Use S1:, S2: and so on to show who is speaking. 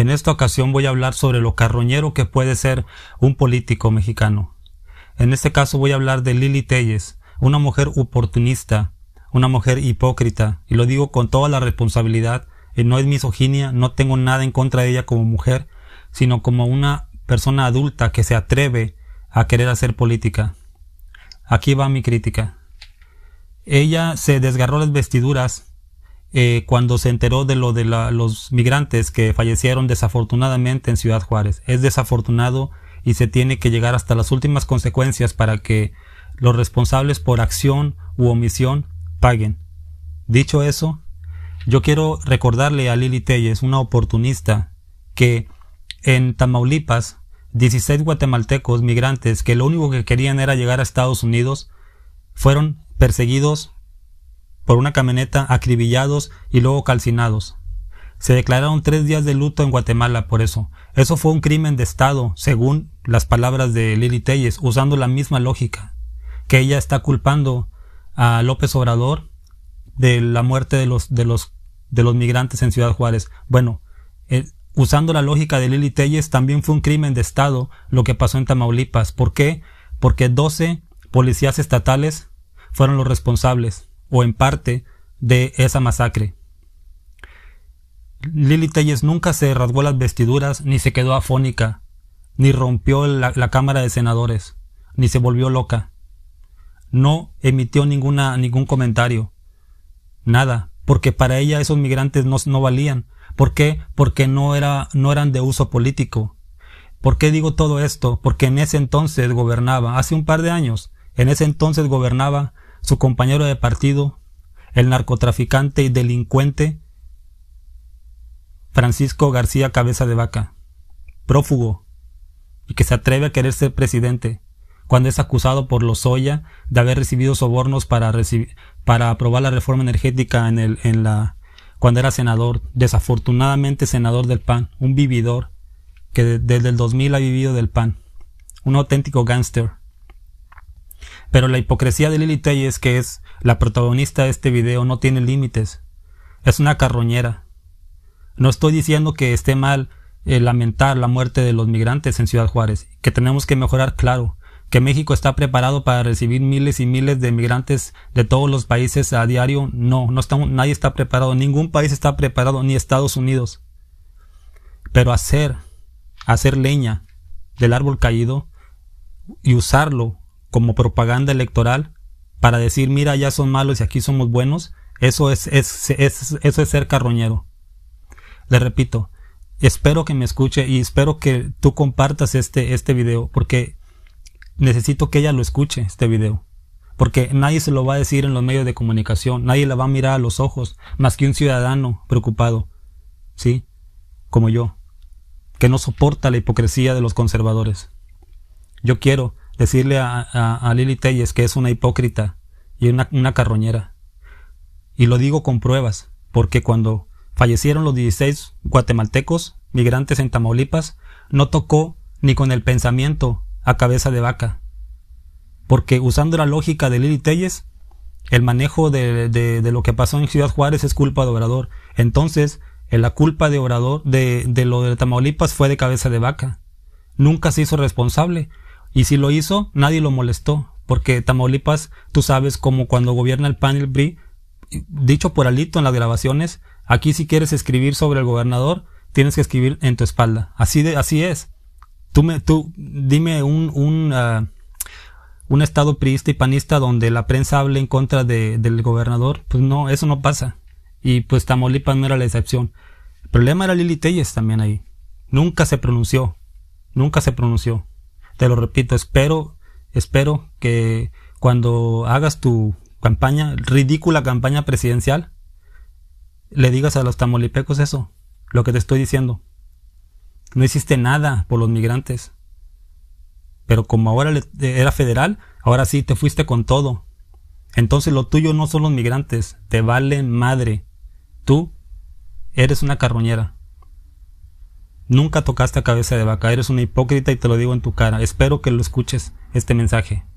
S1: En esta ocasión voy a hablar sobre lo carroñero que puede ser un político mexicano. En este caso voy a hablar de Lili Telles, una mujer oportunista, una mujer hipócrita, y lo digo con toda la responsabilidad, y eh, no es misoginia, no tengo nada en contra de ella como mujer, sino como una persona adulta que se atreve a querer hacer política. Aquí va mi crítica. Ella se desgarró las vestiduras eh, cuando se enteró de lo de los migrantes que fallecieron desafortunadamente en Ciudad Juárez. Es desafortunado y se tiene que llegar hasta las últimas consecuencias para que los responsables por acción u omisión paguen. Dicho eso, yo quiero recordarle a Lili Telles, una oportunista, que en Tamaulipas, 16 guatemaltecos migrantes que lo único que querían era llegar a Estados Unidos, fueron perseguidos por una camioneta acribillados y luego calcinados. Se declararon tres días de luto en Guatemala por eso. Eso fue un crimen de Estado, según las palabras de Lili Telles, usando la misma lógica, que ella está culpando a López Obrador de la muerte de los, de los, de los migrantes en Ciudad Juárez. Bueno, eh, usando la lógica de Lili Telles, también fue un crimen de Estado lo que pasó en Tamaulipas. ¿Por qué? Porque 12 policías estatales fueron los responsables o en parte de esa masacre. Lili Telles nunca se rasgó las vestiduras, ni se quedó afónica, ni rompió la, Cámara de Senadores, ni se volvió loca. No emitió ninguna, ningún comentario. Nada, porque para ella esos migrantes no, no valían. ¿Por qué? Porque no, era, no eran de uso político. ¿Por qué digo todo esto? Porque en ese entonces gobernaba, hace un par de años, en ese entonces gobernaba su compañero de partido, el narcotraficante y delincuente Francisco García Cabeza de Vaca, prófugo, y que se atreve a querer ser presidente, cuando es acusado por Lozoya de haber recibido sobornos para, para aprobar la reforma energética en, el, en la cuando era senador, desafortunadamente senador del PAN, un vividor que desde el 2000 ha vivido del PAN, un auténtico gángster. Pero la hipocresía de Lili que es la protagonista de este video, no tiene límites. Es una carroñera. No estoy diciendo que esté mal eh, lamentar la muerte de los migrantes en Ciudad Juárez, que tenemos que mejorar, claro, que México está preparado para recibir miles y miles de migrantes de todos los países a diario, no, no estamos, nadie está preparado, ningún país está preparado, ni Estados Unidos. Pero hacer, hacer leña del árbol caído y usarlo como propaganda electoral para decir, mira, ya son malos y aquí somos buenos, eso es, es, eso es ser carroñero. Le repito, espero que me escuche y espero que tú compartas este, este video porque necesito que ella lo escuche, este video. Porque nadie se lo va a decir en los medios de comunicación, nadie la va a mirar a los ojos, más que un ciudadano preocupado, ¿sí? Como yo, que no soporta la hipocresía de los conservadores. Yo quiero decirle a, a, Lili Telles que es una hipócrita y una, una carroñera. Y lo digo con pruebas, porque cuando fallecieron los 16 guatemaltecos migrantes en Tamaulipas, no tocó ni con el pensamiento a cabeza de vaca. Porque usando la lógica de Lili Telles, el manejo de, lo que pasó en Ciudad Juárez es culpa de Obrador. Entonces, la culpa de Obrador de, de lo de Tamaulipas fue de cabeza de vaca. Nunca se hizo responsable. Y si lo hizo, nadie lo molestó, porque Tamaulipas, tú sabes, como cuando gobierna el panel BRI, dicho por Alito en las grabaciones, aquí si quieres escribir sobre el gobernador, tienes que escribir en tu espalda. Así, de, así es. Tú, me, tú dime un, un, ah, un estado priista y panista donde la prensa hable en contra de, del gobernador. Pues no, eso no pasa. Y pues Tamaulipas no era la excepción. El problema era Lili Telles también ahí. Nunca se pronunció. Nunca se pronunció te lo repito, espero, espero que cuando hagas tu campaña, ridícula campaña presidencial, le digas a los tamolipecos eso, lo que te estoy diciendo. No hiciste nada por los migrantes. Pero como ahora eh, era federal, ahora sí te fuiste con todo. Entonces lo tuyo no son los migrantes, te vale madre. Tú eres una carroñera. Nunca tocaste a cabeza de vaca, eres una hipócrita y te lo digo en tu cara. Espero que lo escuches, este mensaje.